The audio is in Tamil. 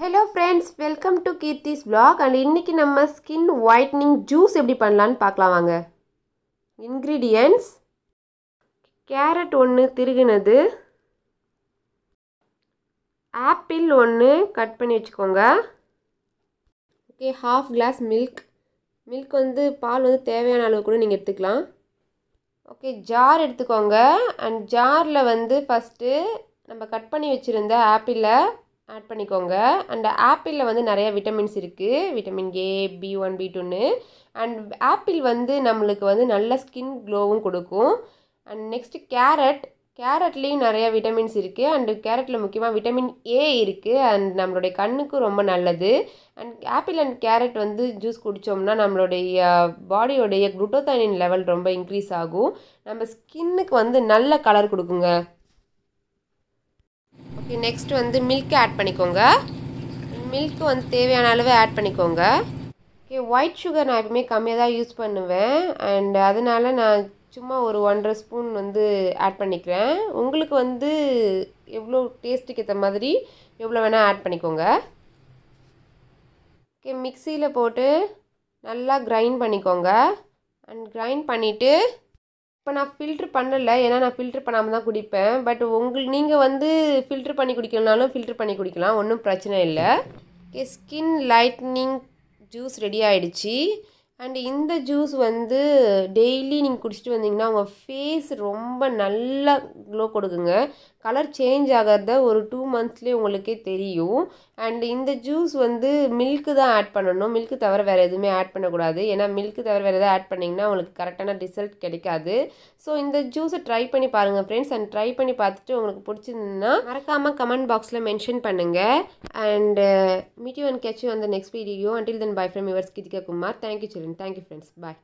Hello friends welcome to Keerthi's blog and இன்றைக்கி நம்ம ஸ்கின் ஒயிட்னிங் ஜூஸ் எப்படி பண்ணலான்னு பார்க்கலாம் வாங்க இன்க்ரீடியன்ஸ் கேரட் ஒன்று திருகினது ஆப்பிள் ஒன்று கட் பண்ணி வச்சுக்கோங்க okay half glass milk milk வந்து பால் வந்து தேவையான அளவு கூட நீங்கள் எடுத்துக்கலாம் ஓகே ஜார் எடுத்துக்கோங்க அண்ட் ஜாரில் வந்து ஃபஸ்ட்டு நம்ம கட் பண்ணி வச்சுருந்த ஆப்பிளை ஆட் பண்ணிக்கோங்க அண்ட் ஆப்பிளில் வந்து நிறைய விட்டமின்ஸ் இருக்குது vitamin A B one B டூன்னு அண்ட் ஆப்பிள் வந்து நம்மளுக்கு வந்து நல்ல ஸ்கின் க்ளோவும் கொடுக்கும் அண்ட் நெக்ஸ்ட்டு கேரட் கேரட்லேயும் நிறையா விட்டமின்ஸ் இருக்குது அண்டு கேரட்டில் முக்கியமாக விட்டமின் ஏ இருக்குது அண்ட் நம்மளுடைய கண்ணுக்கும் ரொம்ப நல்லது அண்ட் ஆப்பிள் அண்ட் கேரட் வந்து ஜூஸ் குடித்தோம்னா நம்மளுடைய பாடியோடைய குளுட்டோத்தானின் லெவல் ரொம்ப இன்க்ரீஸ் ஆகும் நம்ம ஸ்கின்னுக்கு வந்து நல்ல கலர் கொடுக்குங்க ஓகே நெக்ஸ்ட் வந்து மில்க் ஆட் பண்ணிக்கோங்க மில்க் வந்து தேவையான அளவு ஆட் பண்ணிக்கோங்க ஓகே ஒயிட் சுகர் நான் எப்பவுமே கம்மியாக தான் யூஸ் பண்ணுவேன் அண்ட் அதனால் நான் சும்மா ஒரு ஒன்றரை ஸ்பூன் வந்து ஆட் பண்ணிக்கிறேன் உங்களுக்கு வந்து எவ்வளோ டேஸ்ட்டுக்கு ஏற்ற மாதிரி எவ்வளோ வேணால் ஆட் பண்ணிக்கோங்க ஓகே மிக்சியில் போட்டு நல்லா கிரைண்ட் பண்ணிக்கோங்க அண்ட் கிரைண்ட் பண்ணிவிட்டு இப்போ நான் ஃபில்ட்ரு பண்ணலை ஏன்னா நான் ஃபில்ட்ரு பண்ணாமல் தான் குடிப்பேன் பட் உங்கள் நீங்கள் வந்து ஃபில்ட்ரு பண்ணி குடிக்கணுனாலும் ஃபில்ட்ரு பண்ணி குடிக்கலாம் ஒன்றும் பிரச்சனை இல்லை ஸ்கின் லைட்னிங் ஜூஸ் ரெடி ஆகிடுச்சி அண்ட் இந்த ஜூஸ் வந்து டெய்லி நீங்கள் குடிச்சிட்டு வந்தீங்கன்னா உங்கள் ஃபேஸ் ரொம்ப நல்லா க்ளோ கொடுக்குங்க கலர் சேஞ்ச் ஆகிறத ஒரு டூ மந்த்ஸ்லேயே உங்களுக்கே தெரியும் அண்ட் இந்த ஜூஸ் வந்து மில்க்கு தான் ஆட் பண்ணணும் மில்க்கு தவிர வேறு எதுவுமே ஆட் பண்ணக்கூடாது ஏன்னா மில்க்கு தவிர வேறு எதாவது ஆட் பண்ணிங்கன்னா உங்களுக்கு கரெக்டான ரிசல்ட் கிடைக்காது ஸோ இந்த ஜூஸை ட்ரை பண்ணி பாருங்கள் ஃப்ரெண்ட்ஸ் அண்ட் ட்ரை பண்ணி பார்த்துட்டு உங்களுக்கு பிடிச்சிருந்ததுன்னா மறக்காமல் கமெண்ட் பாக்ஸில் மென்ஷன் பண்ணுங்கள் அண்ட் மீட்டி ஒன் கேட்சி வந்த அந்த next video until then bye friend yours Githika Kumar thank you Thank you friends. Bye.